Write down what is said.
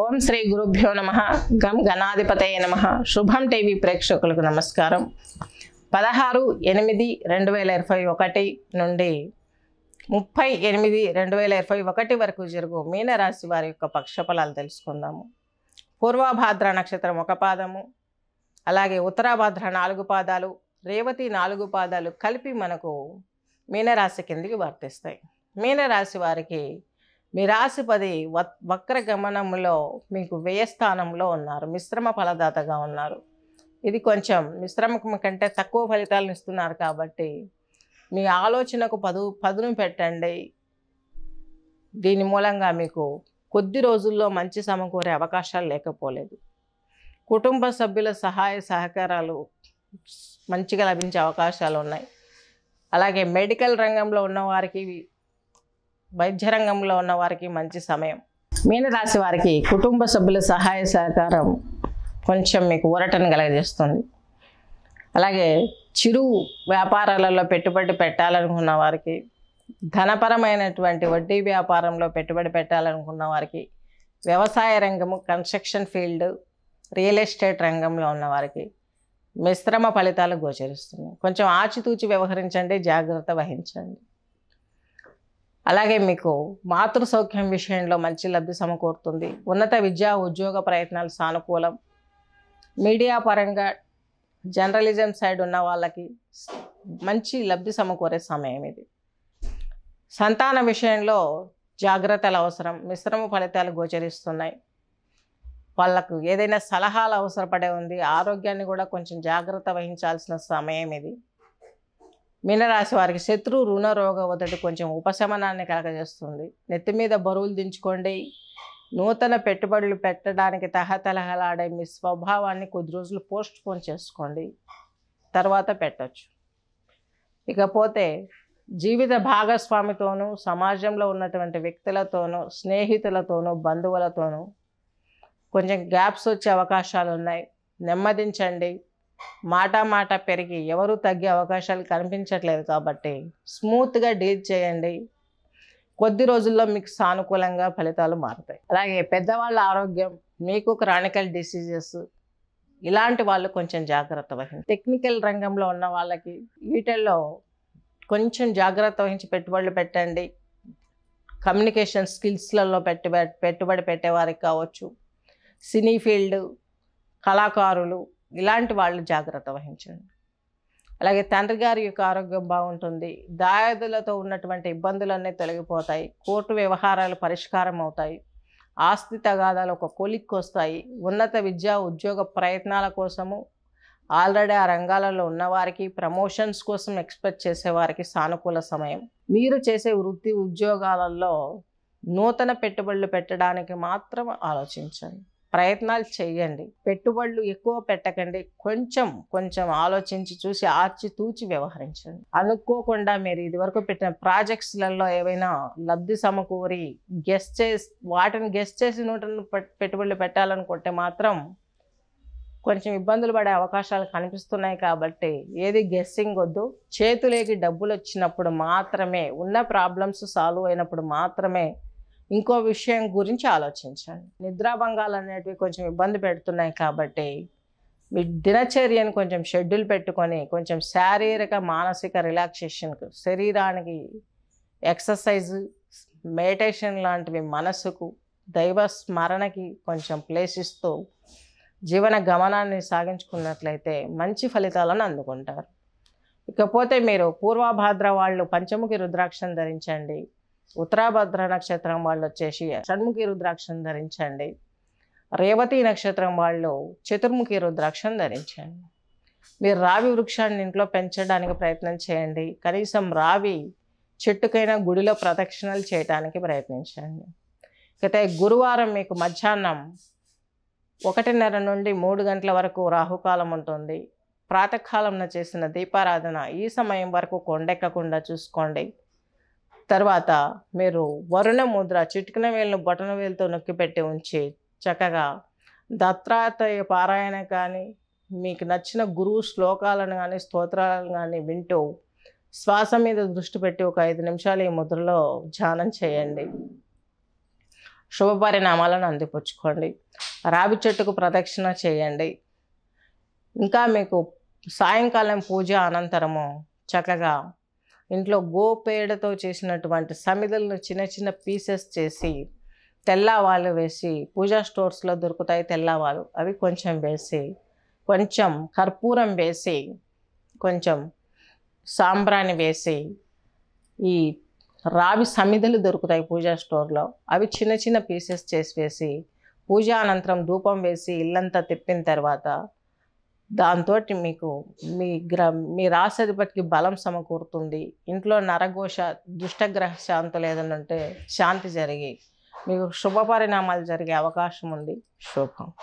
ఓం శ్రీ గురుభ్యో నమ గం గణాధిపతయ నమ శుభం టీవీ ప్రేక్షకులకు నమస్కారం పదహారు ఎనిమిది రెండు వేల ఇరవై ఒకటి నుండి ముప్పై ఎనిమిది రెండు వేల ఇరవై ఒకటి వరకు జరుగు మీనరాశి వారి యొక్క పక్షఫలాలు తెలుసుకుందాము పూర్వభాద్ర నక్షత్రం ఒక పాదము అలాగే ఉత్తరాభాద్ర నాలుగు పాదాలు రేవతి నాలుగు పాదాలు కలిపి మనకు మీనరాశి కిందికి వర్తిస్తాయి మీనరాశి వారికి మీ రాశిపది వక్ర గమనంలో మీకు వ్యయస్థానంలో ఉన్నారు మిశ్రమ ఫలదాతగా ఉన్నారు ఇది కొంచెం మిశ్రమ కంటే తక్కువ ఫలితాలను ఇస్తున్నారు కాబట్టి మీ ఆలోచనకు పదు పదును పెట్టండి దీని మూలంగా మీకు కొద్ది రోజుల్లో మంచి సమకూరే అవకాశాలు లేకపోలేదు కుటుంబ సభ్యుల సహాయ సహకారాలు మంచిగా లభించే అవకాశాలు ఉన్నాయి అలాగే మెడికల్ రంగంలో ఉన్నవారికి వైద్య రంగంలో ఉన్న వారికి మంచి సమయం మీనరాశి వారికి కుటుంబ సభ్యుల సహాయ సహకారం కొంచెం మీకు ఊరటను కలగజేస్తుంది అలాగే చిరు వ్యాపారాలలో పెట్టుబడి పెట్టాలనుకున్న వారికి ధనపరమైనటువంటి వడ్డీ వ్యాపారంలో పెట్టుబడి పెట్టాలనుకున్న వారికి వ్యవసాయ రంగము కన్స్ట్రక్షన్ ఫీల్డ్ రియల్ ఎస్టేట్ రంగంలో ఉన్నవారికి మిశ్రమ ఫలితాలు గోచరిస్తున్నాయి కొంచెం ఆచితూచి వ్యవహరించండి జాగ్రత్త వహించండి అలాగే మీకు మాతృ సౌఖ్యం విషయంలో మంచి లబ్ధి సమకూరుతుంది ఉన్నత విద్యా ఉద్యోగ ప్రయత్నాలు సానుకూలం మీడియా పరంగా జర్నలిజం సైడ్ ఉన్న వాళ్ళకి మంచి లబ్ధి సమకూరే సమయం ఇది సంతాన విషయంలో జాగ్రత్తలు అవసరం మిశ్రమ ఫలితాలు గోచరిస్తున్నాయి వాళ్ళకు ఏదైనా సలహాలు అవసరపడే ఉంది ఆరోగ్యాన్ని కూడా కొంచెం జాగ్రత్త వహించాల్సిన సమయం ఇది మీనరాశి వారికి శత్రు రుణ రోగ ఒదటి కొంచెం ఉపశమనాన్ని కలగజేస్తుంది నెత్తి మీద బరువులు దించుకోండి నూతన పెట్టుబడులు పెట్టడానికి తహతలహలాడే మీ స్వభావాన్ని కొద్ది రోజులు పోస్ట్ పోన్ చేసుకోండి తర్వాత పెట్టచ్చు ఇకపోతే జీవిత భాగస్వామితోనూ సమాజంలో ఉన్నటువంటి వ్యక్తులతోనూ స్నేహితులతోనూ బంధువులతోనూ కొంచెం గ్యాప్స్ వచ్చే అవకాశాలు ఉన్నాయి నెమ్మదించండి మాట మాట పెరిగి ఎవరు తగ్గే అవకాశాలు కనిపించట్లేదు కాబట్టి స్మూత్గా డీల్ చేయండి కొద్ది రోజుల్లో మీకు సానుకూలంగా ఫలితాలు మారుతాయి అలాగే పెద్దవాళ్ళ ఆరోగ్యం మీకు క్రానికల్ డిసీజెస్ ఇలాంటి వాళ్ళు కొంచెం జాగ్రత్త వహించి టెక్నికల్ రంగంలో ఉన్న వాళ్ళకి వీటిల్లో కొంచెం జాగ్రత్త వహించి పెట్టుబడులు పెట్టండి కమ్యూనికేషన్ స్కిల్స్లలో పెట్టుబడి పెట్టేవారికి కావచ్చు సినీ ఫీల్డ్ కళాకారులు ఇలాంటి వాళ్ళు జాగ్రత్త వహించండి అలాగే తండ్రి గారి యొక్క ఆరోగ్యం బాగుంటుంది దాయాదులతో ఉన్నటువంటి ఇబ్బందులన్నీ తొలగిపోతాయి కోర్టు వ్యవహారాలు పరిష్కారం అవుతాయి ఆస్తి తగాదాలు ఒక కొలిక్కి వస్తాయి ఉన్నత విద్యా ఉద్యోగ ప్రయత్నాల కోసము ఆల్రెడీ ఆ రంగాలలో ఉన్నవారికి ప్రమోషన్స్ కోసం ఎక్స్పెక్ట్ చేసేవారికి సానుకూల సమయం మీరు చేసే వృత్తి ఉద్యోగాలలో నూతన పెట్టుబడులు పెట్టడానికి మాత్రం ఆలోచించండి ప్రయత్నాలు చేయండి పెట్టుబడులు ఎక్కువ పెట్టకండి కొంచెం కొంచెం ఆలోచించి చూసి తూచి వ్యవహరించండి అనుకోకుండా మీరు ఇదివరకు పెట్టిన ప్రాజెక్ట్స్లలో ఏవైనా లబ్ధి సమకూరి గెస్ చేసి వాటిని గెస్ చేసి నూటను పెట్టుబడులు పెట్టాలనుకుంటే మాత్రం కొంచెం ఇబ్బందులు పడే అవకాశాలు కనిపిస్తున్నాయి కాబట్టి ఏది గెస్సింగ్ వద్దు చేతులేకి డబ్బులు వచ్చినప్పుడు మాత్రమే ఉన్న ప్రాబ్లమ్స్ సాల్వ్ అయినప్పుడు మాత్రమే ఇంకో విషయం గురించి ఆలోచించండి నిద్రాభంగాలు అనేటివి కొంచెం ఇబ్బంది పెడుతున్నాయి కాబట్టి మీ దినచర్యను కొంచెం షెడ్యూల్ పెట్టుకొని కొంచెం శారీరక మానసిక రిలాక్సేషన్కు శరీరానికి ఎక్సర్సైజ్ మెడిటేషన్ లాంటివి మనసుకు దైవ స్మరణకి కొంచెం ప్లేస్ ఇస్తూ జీవన గమనాన్ని సాగించుకున్నట్లయితే మంచి ఫలితాలను అందుకుంటారు ఇకపోతే మీరు పూర్వభాద్ర వాళ్ళు పంచముఖి రుద్రాక్షం ధరించండి ఉత్తరాభద్ర నక్షత్రం వాళ్ళు వచ్చేసి షణ్ముఖి రుద్రాక్షం ధరించండి రేవతి నక్షత్రం వాళ్ళు చతుర్ముఖి రుద్రాక్షం ధరించండి మీరు రావి వృక్షాన్ని ఇంట్లో పెంచడానికి ప్రయత్నం చేయండి కనీసం రావి చెట్టుకైనా గుడిలో ప్రదక్షిణలు చేయడానికి ప్రయత్నించండి అయితే గురువారం మీకు మధ్యాహ్నం ఒకటిన్నర నుండి మూడు గంటల వరకు రాహుకాలం ఉంటుంది ప్రాతకాలంలో చేసిన దీపారాధన ఈ సమయం వరకు కొండెక్కకుండా చూసుకోండి తర్వాత మీరు వరుణ ముద్ర చిటికన వేలను బొటన వేలుతో నొక్కిపెట్టి ఉంచి చక్కగా దత్తాత్రేయ పారాయణ కానీ మీకు నచ్చిన గురువు శ్లోకాలను కానీ స్తోత్రాలను కానీ వింటూ శ్వాస మీద దృష్టి పెట్టి ఒక ఐదు నిమిషాలు ఈ ముద్రలో ధ్యానం చేయండి శుభ పరిణామాలను అందిపుచ్చుకోండి రావి చెట్టుకు ప్రదక్షిణ చేయండి ఇంకా మీకు సాయంకాలం పూజ అనంతరము చక్కగా ఇంట్లో గోపేడతో చేసినటువంటి సమిదలను చిన్న చిన్న పీసెస్ చేసి తెల్లవాళ్ళు వేసి పూజా స్టోర్స్లో దొరుకుతాయి తెల్లవాళ్ళు అవి కొంచెం వేసి కొంచెం కర్పూరం వేసి కొంచెం సాంబ్రాణి వేసి ఈ రావి సమిదలు దొరుకుతాయి పూజా స్టోర్లో అవి చిన్న చిన్న పీసెస్ చేసి వేసి పూజా అనంతరం ధూపం వేసి ఇల్లంతా తిప్పిన తర్వాత దాంతో మీకు మీ గ్ర మీ రాశధిపతికి బలం సమకూరుతుంది ఇంట్లో నరఘోష దుష్టగ్రహ శాంతి లేదని ఉంటే శాంతి జరిగి మీకు శుభ పరిణామాలు జరిగే అవకాశం ఉంది శుభం